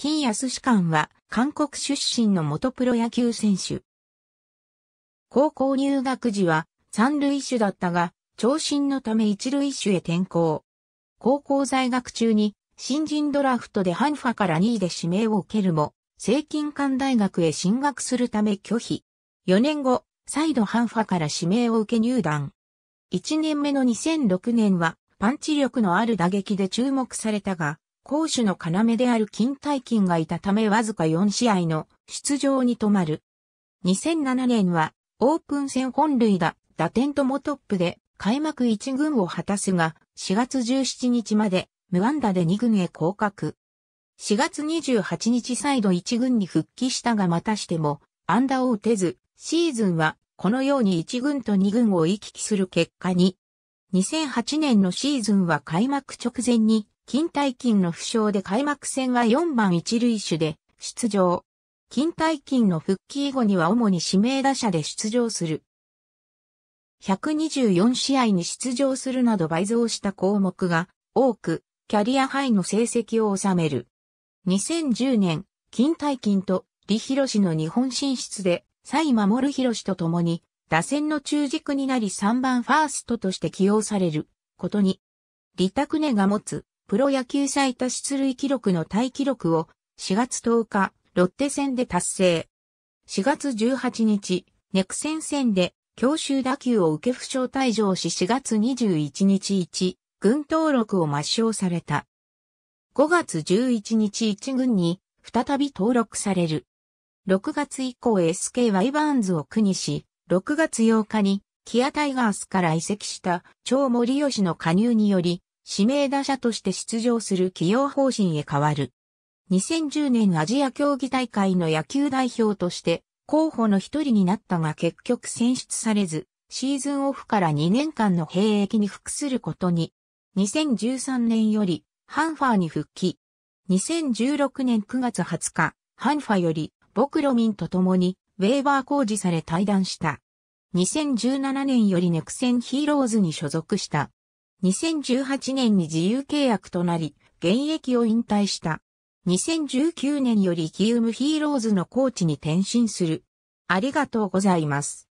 金安士官は韓国出身の元プロ野球選手。高校入学時は三塁手だったが、長身のため一塁手へ転向。高校在学中に新人ドラフトでハンファから2位で指名を受けるも、聖金館大学へ進学するため拒否。4年後、再度ハンファから指名を受け入団。1年目の2006年はパンチ力のある打撃で注目されたが、攻守の要である金大金がいたためわずか4試合の出場に止まる。2007年はオープン戦本塁打、打点ともトップで開幕1軍を果たすが4月17日まで無安打で2軍へ降格。4月28日再度1軍に復帰したがまたしても安打を打てず、シーズンはこのように1軍と2軍を行き来する結果に。2008年のシーズンは開幕直前に筋体筋の負傷で開幕戦は4番一塁手で出場。筋体筋の復帰後には主に指名打者で出場する。124試合に出場するなど倍増した項目が多く、キャリアハイの成績を収める。2010年、金大金と李博の日本進出で、蔡守博と共に、打線の中軸になり3番ファーストとして起用されることに、李拓根が持つプロ野球最多出塁記録のタイ記録を4月10日、ロッテ戦で達成。4月18日、ネクセン戦で強襲打球を受け負傷退場し4月21日1、軍登録を抹消された。5月11日1軍に再び登録される。6月以降 SK ワイバーンズを苦にし、6月8日にキアタイガースから移籍した超森吉の加入により、指名打者として出場する起用方針へ変わる。2010年アジア競技大会の野球代表として候補の一人になったが結局選出されず、シーズンオフから2年間の兵役に服することに、2013年よりハンファーに復帰。2016年9月20日、ハンファよりボクロミンと共にウェーバー工事され退団した。2017年よりネクセンヒーローズに所属した。2018年に自由契約となり、現役を引退した。2019年よりキウムヒーローズのコーチに転身する。ありがとうございます。